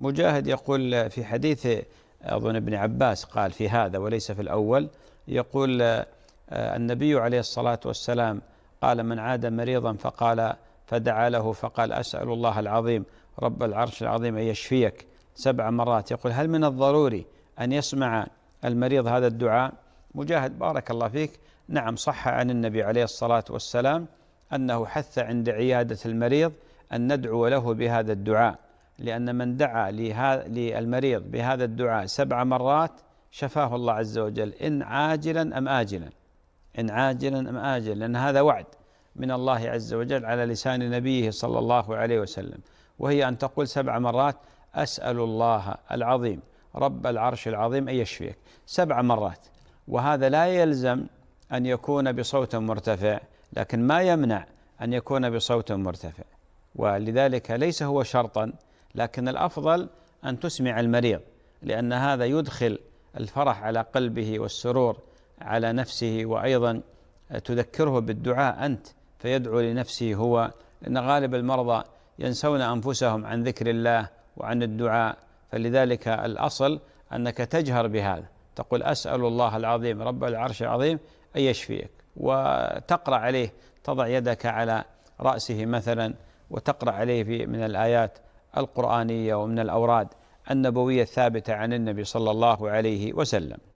مجاهد يقول في حديث أظن ابن عباس قال في هذا وليس في الأول يقول آه، النبي عليه الصلاة والسلام قال من عاد مريضا فقال فدعا له فقال أسأل الله العظيم رب العرش العظيم أن يشفيك سبع مرات يقول هل من الضروري أن يسمع المريض هذا الدعاء مجاهد بارك الله فيك نعم صح عن النبي عليه الصلاة والسلام أنه حث عند عيادة المريض أن ندعو له بهذا الدعاء لأن من دعا للمريض بهذا الدعاء سبع مرات شفاه الله عز وجل إن عاجلا أم آجلا إن عاجلا أم آجلا لأن هذا وعد من الله عز وجل على لسان نبيه صلى الله عليه وسلم وهي أن تقول سبع مرات أسأل الله العظيم رب العرش العظيم أن يشفيك سبع مرات وهذا لا يلزم أن يكون بصوت مرتفع لكن ما يمنع أن يكون بصوت مرتفع ولذلك ليس هو شرطا لكن الافضل ان تسمع المريض لان هذا يدخل الفرح على قلبه والسرور على نفسه وايضا تذكره بالدعاء انت فيدعو لنفسه هو لان غالب المرضى ينسون انفسهم عن ذكر الله وعن الدعاء فلذلك الاصل انك تجهر بهذا تقول اسال الله العظيم رب العرش العظيم ان يشفيك وتقرا عليه تضع يدك على راسه مثلا وتقرا عليه من الايات القرآنية ومن الأوراد النبوية الثابتة عن النبي صلى الله عليه وسلم